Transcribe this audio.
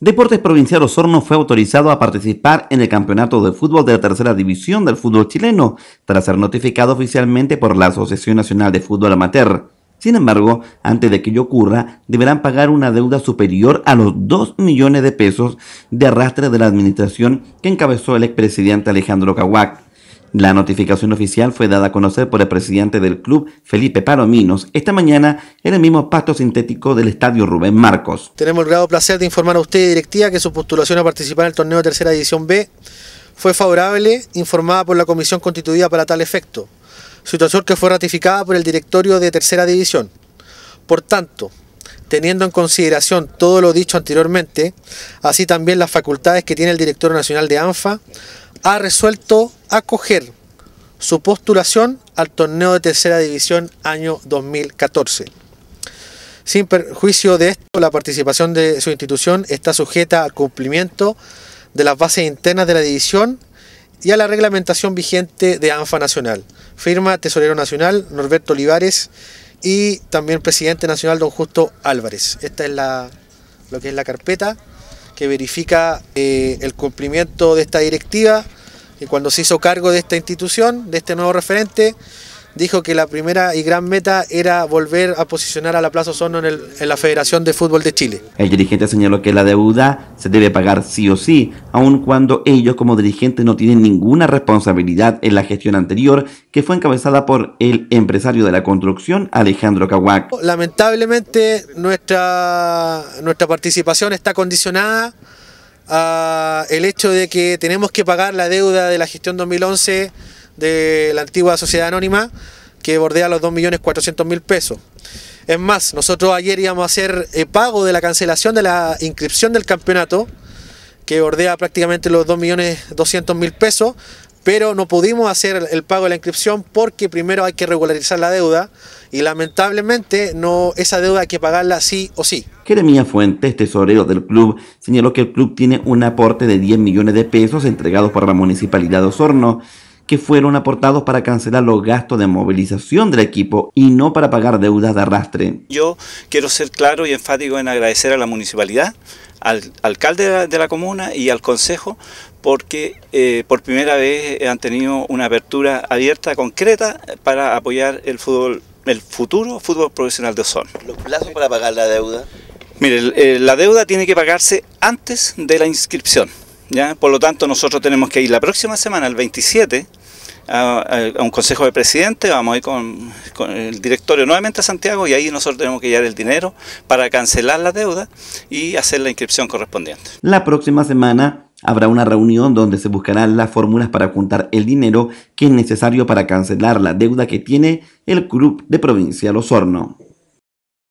Deportes Provincial Osorno fue autorizado a participar en el campeonato de fútbol de la tercera división del fútbol chileno, tras ser notificado oficialmente por la Asociación Nacional de Fútbol Amateur. Sin embargo, antes de que ello ocurra, deberán pagar una deuda superior a los 2 millones de pesos de arrastre de la administración que encabezó el expresidente Alejandro Cahuac. La notificación oficial fue dada a conocer por el presidente del club, Felipe Palominos, esta mañana en el mismo pasto sintético del estadio Rubén Marcos. Tenemos el grado placer de informar a usted, directiva, que su postulación a participar en el torneo de tercera división B fue favorable, informada por la comisión constituida para tal efecto, situación que fue ratificada por el directorio de tercera división. Por tanto, teniendo en consideración todo lo dicho anteriormente, así también las facultades que tiene el director nacional de ANFA, ha resuelto acoger su postulación al torneo de tercera división año 2014. Sin perjuicio de esto, la participación de su institución está sujeta al cumplimiento de las bases internas de la división y a la reglamentación vigente de ANFA Nacional. Firma Tesorero Nacional Norberto Olivares y también Presidente Nacional Don Justo Álvarez. Esta es la, lo que es la carpeta que verifica eh, el cumplimiento de esta directiva y cuando se hizo cargo de esta institución, de este nuevo referente, dijo que la primera y gran meta era volver a posicionar a la Plaza Osorno en, la Federación de Fútbol de Chile. El dirigente señaló que la deuda se debe pagar sí o sí, aun cuando ellos como dirigentes no tienen ninguna responsabilidad en la gestión anterior que fue encabezada por el empresario de la construcción Alejandro Cahuac. Lamentablemente nuestra, nuestra participación está condicionada a el hecho de que tenemos que pagar la deuda de la gestión 2011 de la antigua sociedad anónima que bordea los 2.400.000 pesos. Es más, nosotros ayer íbamos a hacer el eh, pago de la cancelación de la inscripción del campeonato, que bordea prácticamente los 2.200.000 pesos, pero no pudimos hacer el pago de la inscripción porque primero hay que regularizar la deuda y lamentablemente no esa deuda hay que pagarla sí o sí. Jeremía Fuentes, tesorero del club, señaló que el club tiene un aporte de 10 millones de pesos entregados por la municipalidad de Osorno que fueron aportados para cancelar los gastos de movilización del equipo y no para pagar deudas de arrastre. Yo quiero ser claro y enfático en agradecer a la municipalidad, al alcalde de la, comuna y al consejo porque eh, por primera vez han tenido una apertura abierta, concreta, para apoyar el fútbol, el futuro fútbol profesional de Osorno. ¿Los plazos para pagar la deuda? Mire, eh, la deuda tiene que pagarse antes de la inscripción. Por lo tanto, nosotros tenemos que ir la próxima semana, el 27, a, un consejo de presidente, vamos a ir con, el directorio nuevamente a Santiago y ahí nosotros tenemos que llevar el dinero para cancelar la deuda y hacer la inscripción correspondiente. La próxima semana habrá una reunión donde se buscarán las fórmulas para juntar el dinero que es necesario para cancelar la deuda que tiene el club de provincia Los Hornos.